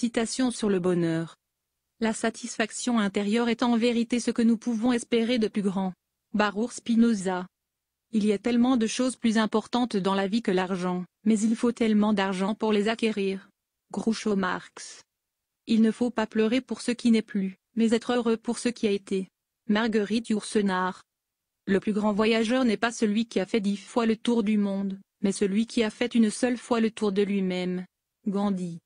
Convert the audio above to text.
Citation sur le bonheur. La satisfaction intérieure est en vérité ce que nous pouvons espérer de plus grand. Baruch Spinoza. Il y a tellement de choses plus importantes dans la vie que l'argent, mais il faut tellement d'argent pour les acquérir. Groucho Marx. Il ne faut pas pleurer pour ce qui n'est plus, mais être heureux pour ce qui a été. Marguerite Yourcenar. Le plus grand voyageur n'est pas celui qui a fait dix fois le tour du monde, mais celui qui a fait une seule fois le tour de lui-même. Gandhi.